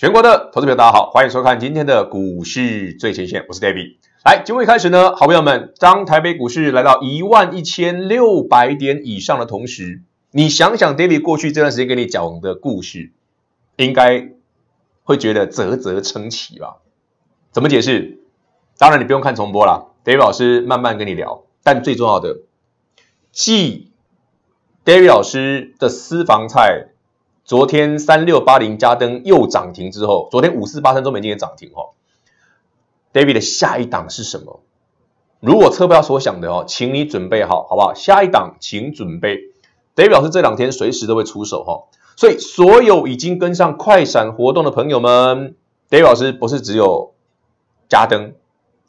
全国的投资友，大家好，欢迎收看今天的股市最前线，我是 d a v i d 来，节目一开始呢，好朋友们，当台北股市来到一万一千六百点以上的同时，你想想 d a v i d 过去这段时间跟你讲的故事，应该会觉得啧啧称奇吧？怎么解释？当然你不用看重播了 d a v i d 老师慢慢跟你聊。但最重要的，即 d a v i d 老师的私房菜。昨天三六八零加登又涨停之后，昨天五四八三中美金也涨停哦。David 的下一档是什么？如果车标所想的哦，请你准备好，好不好？下一档请准备，David 老师这两天随时都会出手哈。所以所有已经跟上快闪活动的朋友们，David 老师不是只有加登，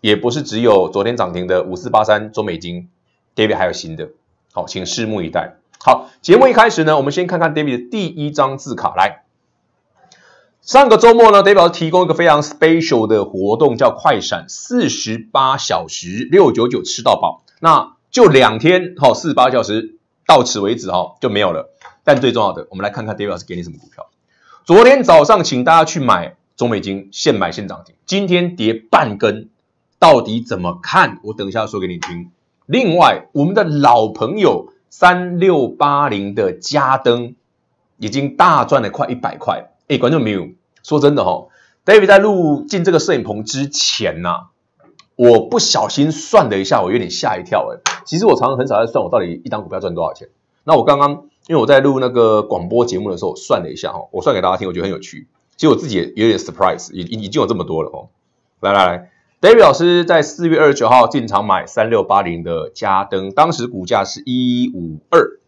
也不是只有昨天涨停的五四八三中美金，David 还有新的，好，请拭目以待。好，节目一开始呢，我们先看看 David 的第一张字卡来。上个周末呢，David 老提供一个非常 special 的活动，叫快闪四十八小时六九九吃到饱，那就两天哈，四十八小时到此为止哈就没有了。但最重要的，我们来看看 David 老师给你什么股票。昨天早上请大家去买中美金，现买现涨停。今天跌半根，到底怎么看？我等一下说给你听。另外，我们的老朋友。三六八零的加灯已经大赚了快一百块，哎，观众朋友，说真的哈，David 在录进这个摄影棚之前呢，我不小心算了一下，我有点吓一跳，哎，其实我常常很少在算我到底一张股票赚多少钱。那我刚刚因为我在录那个广播节目的时候我算了一下哈，我算给大家听，我觉得很有趣，其实我自己也有点 surprise，已已经有这么多了哦，来来来。David 老师在四月二十九号进场买三六八零的加登，当时股价是一五二。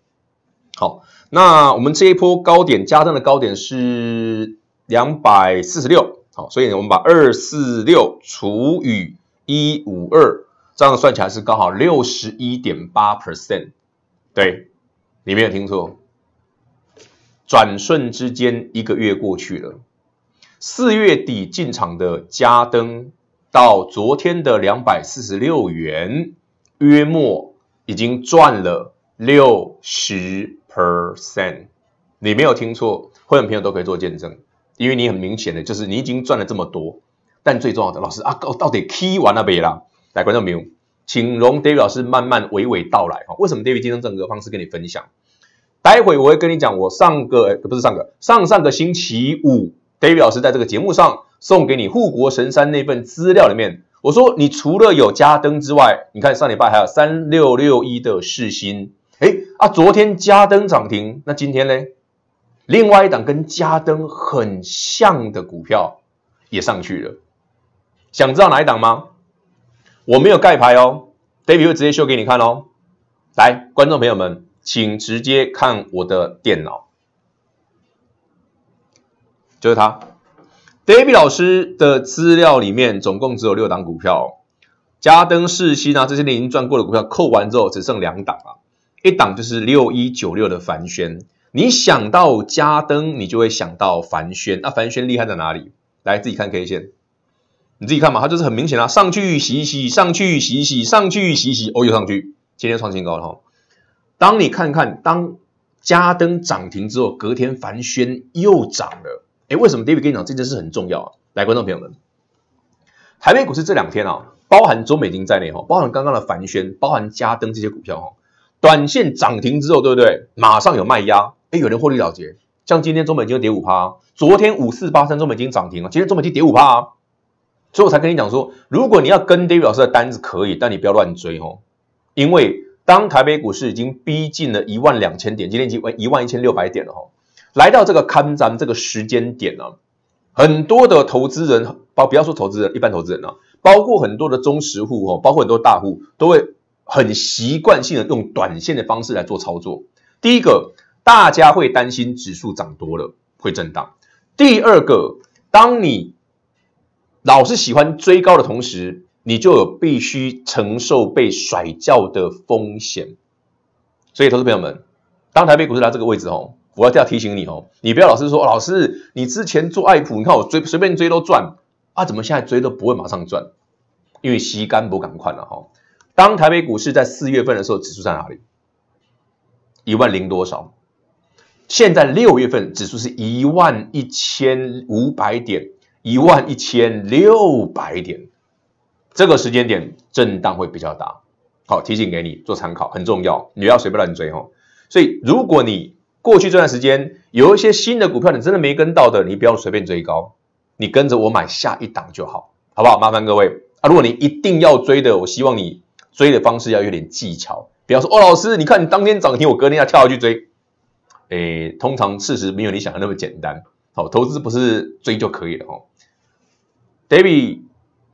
好，那我们这一波高点，加登的高点是两百四十六。好，所以呢，我们把二四六除以一五二，这样算起来是刚好六十一点八 percent。对，你没有听错。转瞬之间，一个月过去了，四月底进场的加登。到昨天的两百四十六元，约莫已经赚了六十 percent。你没有听错，会员朋友都可以做见证，因为你很明显的，就是你已经赚了这么多。但最重要的，老师啊，到底 key 完了没啦？来，观众朋友，请容 David 老师慢慢娓娓道来哈，为什么 David 天生整个方式跟你分享？待会我会跟你讲，我上个不是上个，上上个星期五，David 老师在这个节目上。送给你护国神山那份资料里面，我说你除了有加登之外，你看上礼拜还有三六六一的世新，哎啊，昨天加登涨停，那今天呢？另外一档跟加登很像的股票也上去了，想知道哪一档吗？我没有盖牌哦，David 会直接秀给你看哦。来，观众朋友们，请直接看我的电脑，就是它。d a v i d 老师的资料里面总共只有六档股票，嘉登世新呢，这些年已经赚过的股票扣完之后只剩两档啊，一档就是六一九六的凡轩，你想到嘉登，你就会想到凡轩。那凡轩厉害在哪里？来自己看 K 线，你自己看嘛，它就是很明显啊，上去洗洗，上去洗洗，上去洗洗，哦又上去，今天创新高了。当你看看，当嘉登涨停之后，隔天凡轩又涨了。为什么 David 跟你讲这件事很重要啊？来，观众朋友们，台北股市这两天啊，包含中美金在内哈，包含刚刚的凡轩、包含嘉登这些股票哈，短线涨停之后，对不对？马上有卖压，哎，有人获利了结。像今天中美金跌五趴，昨天五四八三中美金涨停了，今天中美金跌五趴啊，所以我才跟你讲说，如果你要跟 David 老师的单子可以，但你不要乱追哦，因为当台北股市已经逼近了一万两千点，今天已经一万一千六百点了哈。来到这个看涨这个时间点呢，很多的投资人，包不要说投资人，一般投资人呢，包括很多的中实户哦，包括很多大户都会很习惯性的用短线的方式来做操作。第一个，大家会担心指数涨多了会震荡；第二个，当你老是喜欢追高的同时，你就有必须承受被甩掉的风险。所以，投资朋友们，当台北股市来这个位置哦。我要再提醒你哦，你不要老是说老师，你之前做爱普，你看我追随便追都赚啊，怎么现在追都不会马上赚？因为吸干不赶快了哈。当台北股市在四月份的时候，指数在哪里？一万零多少？现在六月份指数是一万一千五百点，一万一千六百点。这个时间点震荡会比较大。好，提醒给你做参考，很重要，你不要随便乱追哦。所以如果你，过去这段时间有一些新的股票，你真的没跟到的，你不要随便追高，你跟着我买下一档就好，好不好？麻烦各位啊，如果你一定要追的，我希望你追的方式要有点技巧，不要说哦，老师，你看你当天涨停，我隔天要跳下去追，诶，通常事实没有你想的那么简单，好，投资不是追就可以了哦。David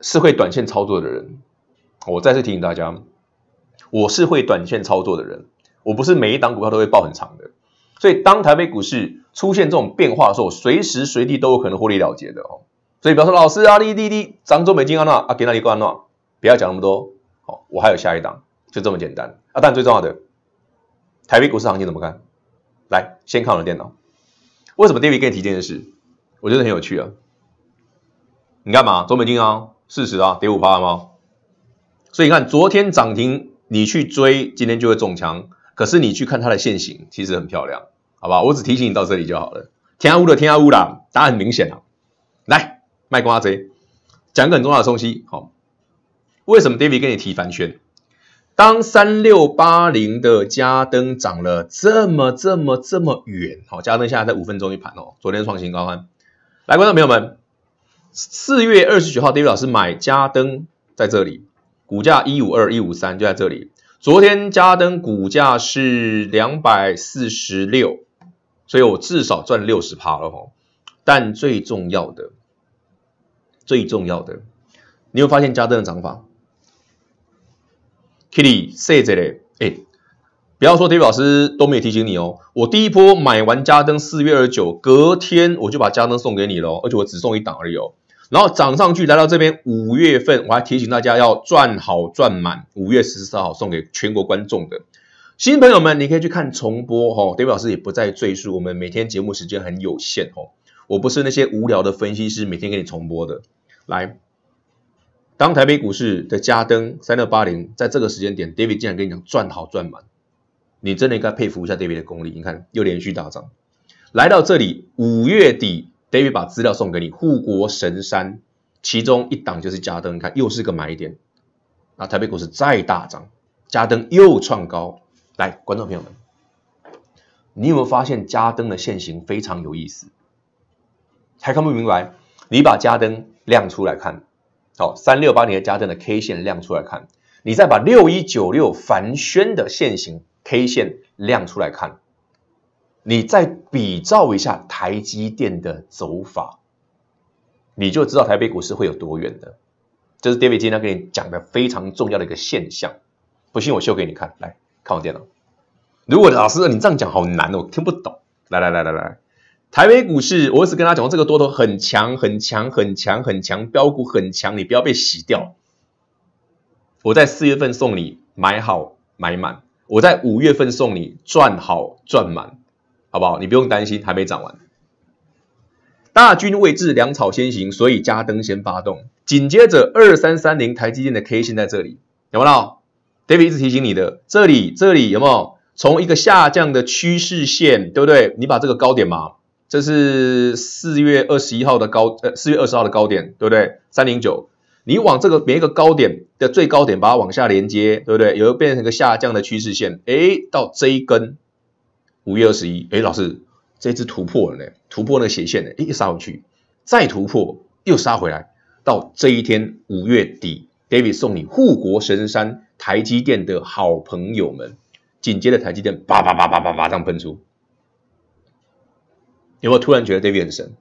是会短线操作的人，我再次提醒大家，我是会短线操作的人，我不是每一档股票都会报很长的。所以，当台北股市出现这种变化的时候，随时随地都有可能获利了结的哦。所以，不要说老师啊，滴滴滴，长中美金、啊，娜、啊，给那里、关安娜，不要讲那么多。好，我还有下一档，就这么简单。啊，但最重要的，台北股市行情怎么看？来，先看我的电脑。为什么 David 跟你提这件事？我觉得很有趣啊。你干嘛？中美金啊，四十啊，跌五趴了吗？所以你看，昨天涨停，你去追，今天就会中枪。可是你去看它的线形，其实很漂亮，好吧？我只提醒你到这里就好了。天下乌的天下乌啦，答案很明显啊。来，卖瓜贼，讲个很重要的东西，好，为什么 David 跟你提反圈？当三六八零的加登涨了这么这么这么远，好，加登现在在五分钟一盘哦，昨天创新高啊。来，观众朋友们，四月二十九号，David 老师买加登在这里，股价一五二一五三，就在这里。昨天加登股价是两百四十六，所以我至少赚六十趴了哈。但最重要的，最重要的，你有发现加登的涨法。Kitty，谢谢嘞！哎，不要说 a v 老师都没有提醒你哦。我第一波买完加登四月二十九，隔天我就把加登送给你了，而且我只送一档而已哦。然后涨上去，来到这边五月份，我还提醒大家要赚好赚满。五月十四号送给全国观众的新朋友们，你可以去看重播哈。David 老师也不再赘述，我们每天节目时间很有限哦。我不是那些无聊的分析师，每天给你重播的。来，当台北股市的加登三六八零，在这个时间点，David 竟然跟你讲赚好赚满，你真的应该佩服一下 David 的功力。你看又连续大涨，来到这里五月底。等于把资料送给你，护国神山其中一档就是加登，看又是个买点。那台北股市再大涨，加登又创高。来，观众朋友们，你有没有发现加登的线型非常有意思？还看不明白？你把加登亮出来看，好，三六八年的加登的 K 线亮出来看，你再把六一九六凡轩的线型 K 线亮出来看。你再比照一下台积电的走法，你就知道台北股市会有多远的。这是 David 今天跟你讲的非常重要的一个现象。不信我秀给你看，来看我电脑。如果老师你这样讲好难哦，我听不懂。来来来来来，台北股市，我一直跟他讲，这个多头很强很强很强很强，标股很强，你不要被洗掉。我在四月份送你买好买满，我在五月份送你赚好赚满。好不好？你不用担心，还没涨完。大军未至，粮草先行，所以加登先发动。紧接着二三三零台积电的 K 线在这里有没有？David 一直提醒你的，这里这里有没有？从一个下降的趋势线，对不对？你把这个高点嘛，这是四月二十一号的高，呃，四月二十号的高点，对不对？三零九，你往这个每一个高点的最高点把它往下连接，对不对？有变成个下降的趋势线，诶，到这一根。五月二十一，哎，老师，这只突破了呢，突破那个斜线呢，哎，又杀回去，再突破又杀回来，到这一天五月底，David 送你护国神山台积电的好朋友们。紧接着台积电叭叭叭叭叭叭样喷出，有没有突然觉得 David 很神？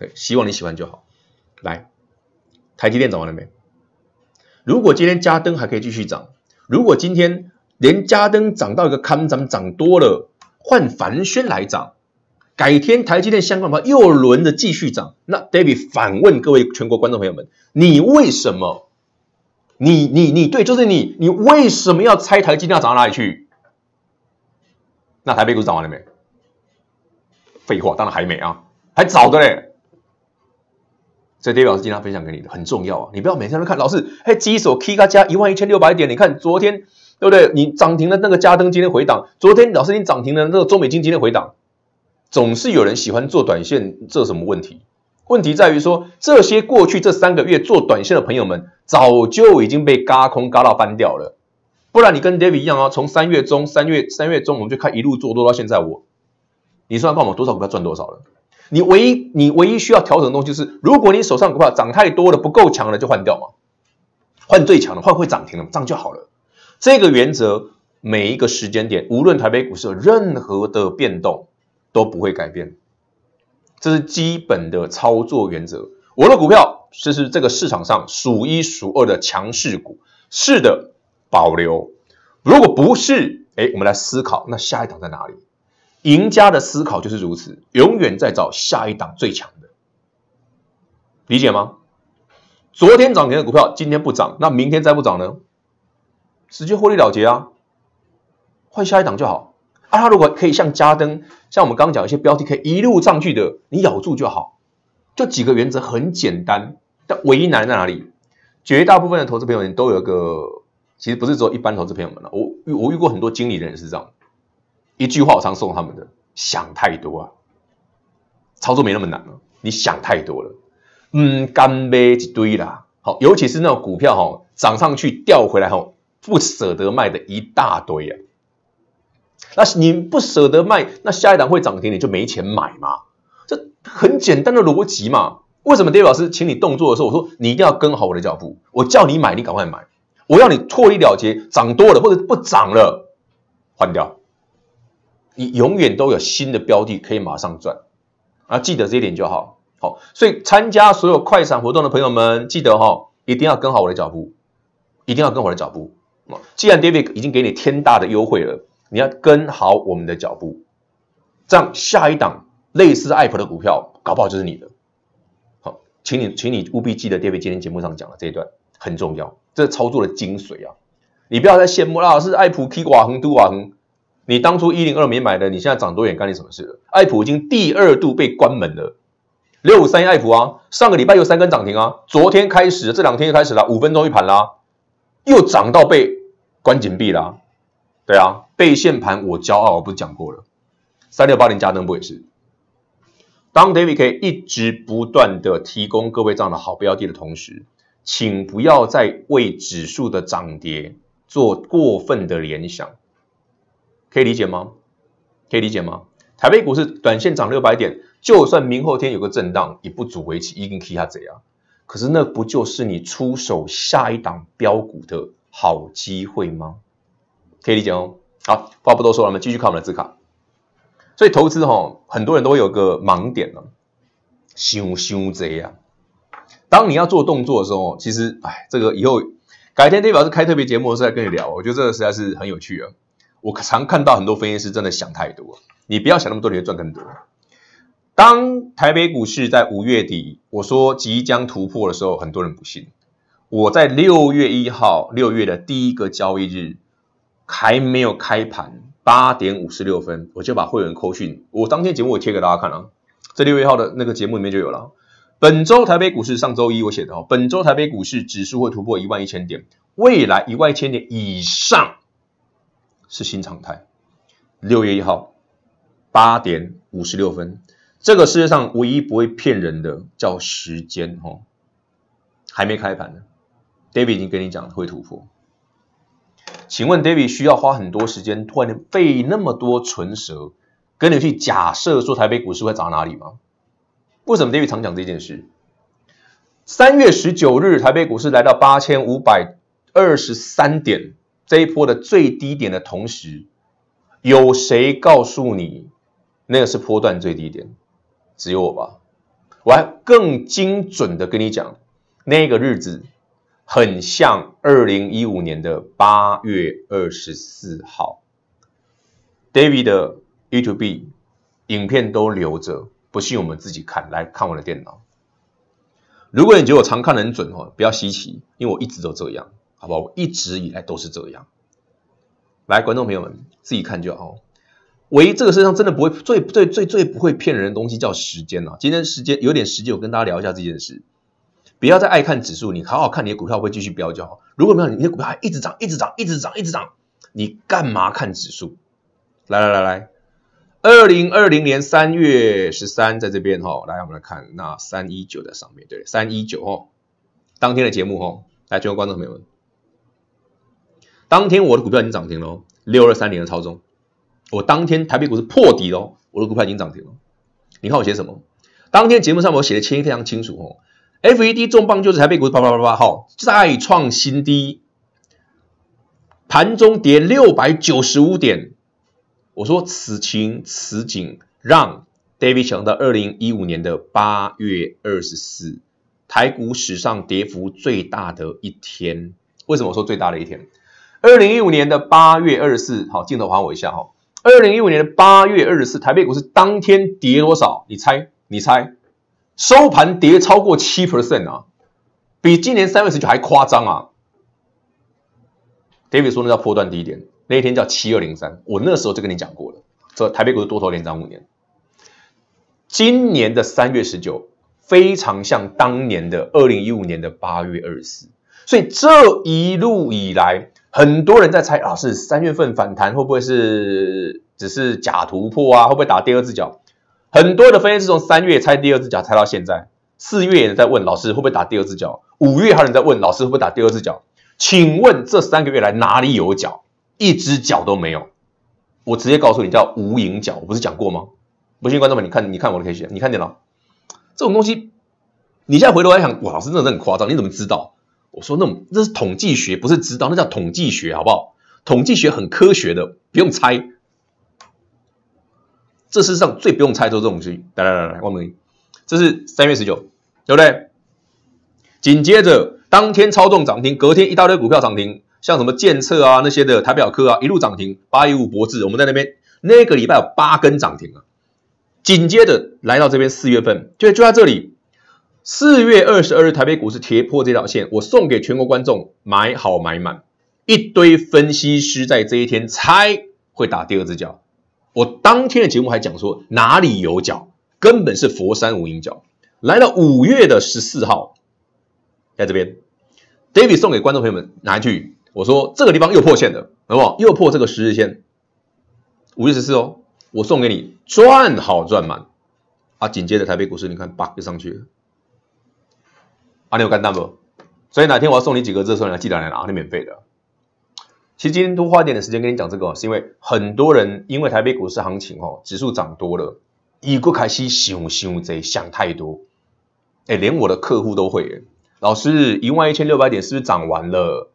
对，希望你喜欢就好。来，台积电涨完了没？如果今天加登还可以继续涨，如果今天连加登涨到一个看涨涨多了。换凡轩来涨，改天台积电相关股又轮着继续涨。那 David 反问各位全国观众朋友们：你为什么？你你你对，就是你，你为什么要猜台积电要涨到哪里去？那台北股涨完了没？废话，当然还没啊，还早的嘞。所以 David 老师今天分享给你的很重要啊，你不要每天都看老师，哎，基手 K 加加一万一千六百点，你看昨天。对不对？你涨停的那个加登今天回档，昨天老师你涨停的那个中美金今天回档，总是有人喜欢做短线，这什么问题？问题在于说，这些过去这三个月做短线的朋友们，早就已经被嘎空嘎到翻掉了。不然你跟 David 一样啊，从三月中三月三月中我们就开一路做多到现在，我你算帮看，我多少股票赚多少了？你唯一你唯一需要调整的东西是，如果你手上股票涨太多了，不够强了就换掉嘛，换最强的，换会涨停了，样就好了。这个原则，每一个时间点，无论台北股市有任何的变动，都不会改变。这是基本的操作原则。我的股票就是这个市场上数一数二的强势股，是的，保留。如果不是，哎，我们来思考，那下一档在哪里？赢家的思考就是如此，永远在找下一档最强的，理解吗？昨天涨停的股票，今天不涨，那明天再不涨呢？直接获利了结啊，换下一档就好。啊，它如果可以像加登，像我们刚刚讲一些标题可以一路上去的，你咬住就好。就几个原则很简单，但唯一难在哪里？绝大部分的投资朋友们都有一个，其实不是说一般投资朋友们了，我我遇过很多经理人是这样。一句话我常送他们的：想太多啊，操作没那么难了。你想太多了，嗯，干杯一堆啦。好，尤其是那种股票哈，涨上去掉回来后。不舍得卖的一大堆呀！那你不舍得卖，那下一档会涨停，你就没钱买嘛？这很简单的逻辑嘛。为什么 David 老师请你动作的时候，我说你一定要跟好我的脚步，我叫你买，你赶快买；我要你脱离了结，涨多了或者不涨了，换掉。你永远都有新的标的可以马上赚啊！记得这一点就好。好，所以参加所有快闪活动的朋友们，记得哈，一定要跟好我的脚步，一定要跟我的脚步。既然 David 已经给你天大的优惠了，你要跟好我们的脚步，这样下一档类似艾普的股票搞不好就是你的。好，请你请你务必记得 David 今天节目上讲的这一段很重要，这是操作的精髓啊！你不要再羡慕啦，是爱普 K 瓦恒都瓦恒，你当初一零二没买的，你现在涨多远干你什么事？爱普已经第二度被关门了，六五三爱普啊，上个礼拜又三根涨停啊，昨天开始这两天又开始了，五分钟一盘啦，又涨到被。关紧闭啦，对啊，背线盘我骄傲，我不是讲过了？三六八零加灯不也是？当 David K 一直不断的提供各位这样的好标的的同时，请不要再为指数的涨跌做过分的联想，可以理解吗？可以理解吗？台北股市短线涨六百点，就算明后天有个震荡，也不足为奇，一定 K 下贼啊！可是那不就是你出手下一档标股的？好机会吗？可以理解哦。好，话不多说了，我们继续看我们的自卡。所以投资哈，很多人都会有个盲点哦，想想多呀。当你要做动作的时候，其实哎，这个以后改天天宝是开特别节目的时候再跟你聊。我觉得这个实在是很有趣啊。我常看到很多分析师真的想太多，你不要想那么多，你会赚更多。当台北股市在五月底我说即将突破的时候，很多人不信。我在六月一号，六月的第一个交易日还没有开盘，八点五十六分，我就把会员扣讯。我当天节目我贴给大家看了，这六月一号的那个节目里面就有了。本周台北股市上周一我写的哦，本周台北股市指数会突破一万一千点，未来一万一千点以上是新常态。六月一号八点五十六分，这个世界上唯一不会骗人的叫时间哈，还没开盘呢。David 已经跟你讲会突破，请问 David 需要花很多时间突然费那么多唇舌，跟你去假设说台北股市会砸哪里吗？为什么 David 常讲这件事？三月十九日，台北股市来到八千五百二十三点这一波的最低点的同时，有谁告诉你那个是波段最低点？只有我吧？我还更精准的跟你讲那个日子。很像二零一五年的八月二十四号，David 的 y o u t u b e 影片都留着，不信我们自己看，来看我的电脑。如果你觉得我常看的很准哦，不要稀奇，因为我一直都这样，好不好？我一直以来都是这样。来，观众朋友们自己看就好。唯一这个世界上真的不会最最最最不会骗人的东西叫时间啊！今天时间有点时间，我跟大家聊一下这件事。不要再爱看指数，你好好看你的股票会继续飙就好。如果没有，你的股票还一直涨，一直涨，一直涨，一直涨，你干嘛看指数？来来来来，二零二零年三月十三，在这边哈，来我们来看那三一九在上面对三一九哦，当天的节目哈，来，全国观众朋友们，当天我的股票已经涨停了，六二三年的操中，我当天台北股是破底了，我的股票已经涨停了。你看我写什么？当天节目上我写的清晰非常清楚哦。FED 重磅，就是台北股市啪啪啪啪，好，再创新低，盘中跌六百九十五点。我说此情此景，让 David 想到二零一五年的八月二十四，台股史上跌幅最大的一天。为什么我说最大的一天？二零一五年的八月二十四，好，镜头还我一下哈。二零一五年的八月二十四，台北股市当天跌多少？你猜？你猜？收盘跌超过七 percent 啊，比今年三月十九还夸张啊！David 说那叫破断低点，那一天叫七二零三。我那时候就跟你讲过了，这台北股多头连涨五年。今年的三月十九非常像当年的二零一五年的八月二十，四，所以这一路以来，很多人在猜啊，是三月份反弹会不会是只是假突破啊？会不会打第二只脚？很多的分析是从三月猜第二只脚猜到现在，四月也在问老师会不会打第二只脚，五月还有人在问老师会不会打第二只脚。请问这三个月来哪里有脚？一只脚都没有。我直接告诉你叫无影脚，我不是讲过吗？不信观众们，你看你看我的 K 线，你看见了。这种东西，你现在回头来想，哇，老师真的很夸张，你怎么知道？我说那种那是统计学，不是知道，那叫统计学，好不好？统计学很科学的，不用猜。这世上最不用猜透这种东西，来来来来，我文这是三月十九，对不对？紧接着当天操纵涨停，隔天一大堆股票涨停，像什么建策啊那些的台表科啊一路涨停，八一五博智，我们在那边那个礼拜有八根涨停啊。紧接着来到这边四月份，就就在这里，四月二十二日，台北股市跌破这条线，我送给全国观众买好买满一堆分析师在这一天猜会打第二只脚。我当天的节目还讲说哪里有脚，根本是佛山无影脚。来了五月的十四号，在这边，David 送给观众朋友们哪一句？我说这个地方又破线了，好不好？又破这个十日线，五月十四哦，我送给你赚好赚满啊！紧接着台北股市，你看叭就上去了，啊，你有干单不？所以哪天我要送你几个这候你记得来拿，你免费的。其实今天多花一点的时间跟你讲这个，是因为很多人因为台北股市行情哈，指数涨多了，又开始想想在想太多。哎，连我的客户都会，老师一万一千六百点是不是涨完了？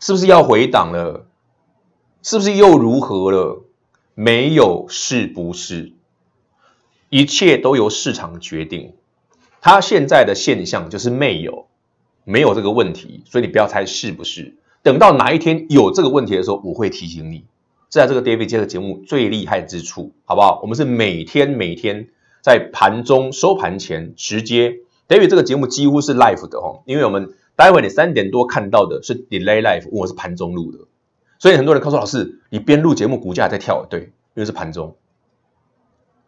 是不是要回档了？是不是又如何了？没有，是不是？一切都由市场决定。他现在的现象就是没有，没有这个问题，所以你不要猜是不是。等到哪一天有这个问题的时候，我会提醒你。现在这个 d a v i d 这个节目最厉害之处，好不好？我们是每天每天在盘中收盘前直接 d a v i d 这个节目几乎是 live 的哦，因为我们待会你三点多看到的是 delay live，我是盘中录的，所以很多人告诉老师你边录节目股价在跳，对，因为是盘中，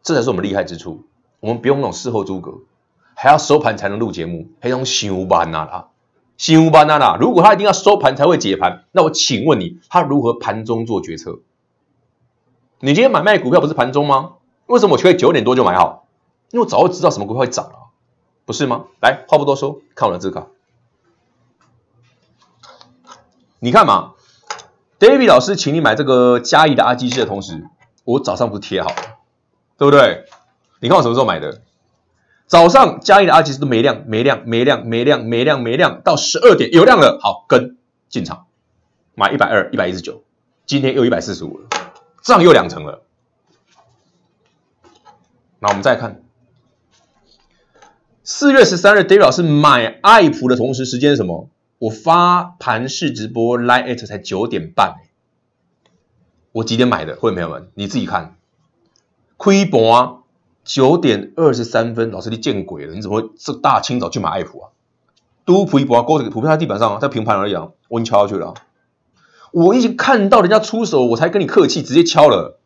这才是我们厉害之处。我们不用那种事后诸葛，还要收盘才能录节目，还用上班啊啊。新乌班纳，如果他一定要收盘才会解盘，那我请问你，他如何盘中做决策？你今天买卖股票不是盘中吗？为什么我可以九点多就买好？因为我早就知道什么股票会涨了，不是吗？来，话不多说，看我的自考。你看嘛，David 老师，请你买这个嘉益的 RGC 的同时，我早上不是贴好了，对不对？你看我什么时候买的？早上嘉一的阿吉斯都没亮，没亮，没亮，没亮，没亮，没亮，到十二点有亮了，好跟进场，买一百二，一百一十九，今天又一百四十五了，涨又两成了。那我们再看四月十三日，d 老师买爱普的同时，时间是什么？我发盘市直播，line it 才九点半，我几点买的？会员朋友们，你自己看，亏盘。九点二十三分，老师你见鬼了！你怎么会这大清早去买爱普啊？都普一波啊，勾股票在地板上，在平盘而已啊，我你敲下去了。我已经看到人家出手，我才跟你客气，直接敲了。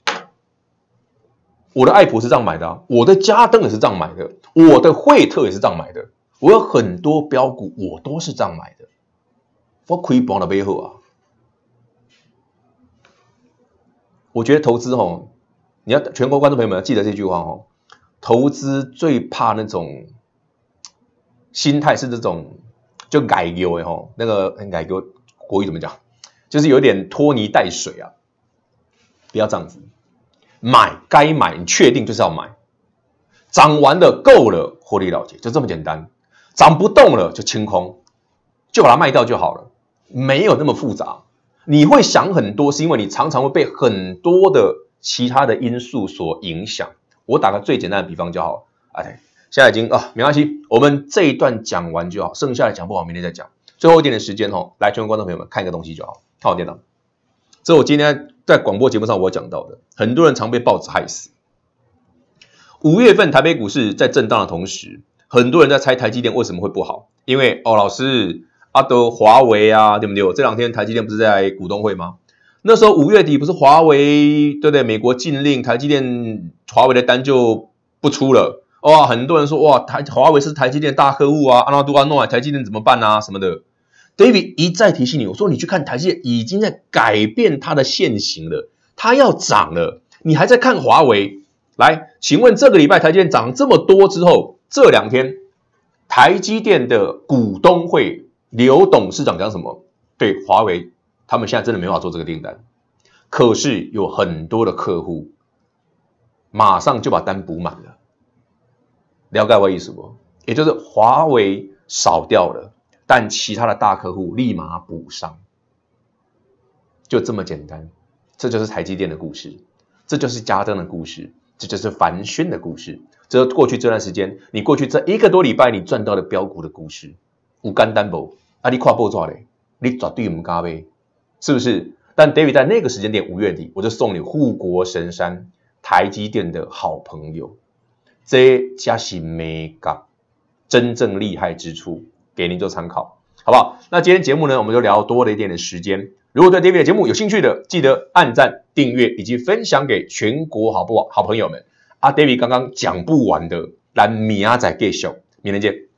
我的爱普是这样买的，我的家登也是这样买的，我的惠特也是这样买的，我有很多标股，我都是这样买的。我亏本的背后啊！我觉得投资哦，你要全国观众朋友们记得这句话哦。投资最怕那种心态是这种，就改悠哎哈，那个改我，国语怎么讲？就是有点拖泥带水啊，不要这样子，买该买，你确定就是要买，涨完的够了获利了结，就这么简单。涨不动了就清空，就把它卖掉就好了，没有那么复杂。你会想很多，是因为你常常会被很多的其他的因素所影响。我打个最简单的比方就好，哎，现在已经啊，没关系，我们这一段讲完就好，剩下的讲不好，明天再讲。最后一点的时间哦，来，全国观众朋友们看一个东西就好，看我电脑。这我今天在广播节目上我讲到的，很多人常被报纸害死。五月份台北股市在震荡的同时，很多人在猜台积电为什么会不好，因为哦，老师，阿德华为啊，对不对？这两天台积电不是在股东会吗？那时候五月底不是华为对不对美国禁令，台积电华为的单就不出了哇！很多人说哇台华为是台积电大客户啊，阿拉阿诺啊，台积电怎么办啊什么的？David 一再提醒你，我说你去看台积电已经在改变它的现形了，它要涨了，你还在看华为？来，请问这个礼拜台积电涨这么多之后，这两天台积电的股东会刘董事长讲什么？对华为？他们现在真的没法做这个订单，可是有很多的客户马上就把单补满了。了解我意思不？也就是华为少掉了，但其他的大客户立马补上，就这么简单。这就是台积电的故事，这就是家登的故事，这就是凡讯的故事，这是过去这段时间，你过去这一个多礼拜你赚到的标股的故事。五干单薄，啊你跨步做嘞，你绝对唔加呗。是不是？但 David 在那个时间点，五月底，我就送你护国神山台积电的好朋友 J m e 美港真正厉害之处，给您做参考，好不好？那今天节目呢，我们就聊多了一点点时间。如果对 David 的节目有兴趣的，记得按赞、订阅以及分享给全国好不好好朋友们啊！David 刚刚讲不完的，来米阿仔揭晓，明天见。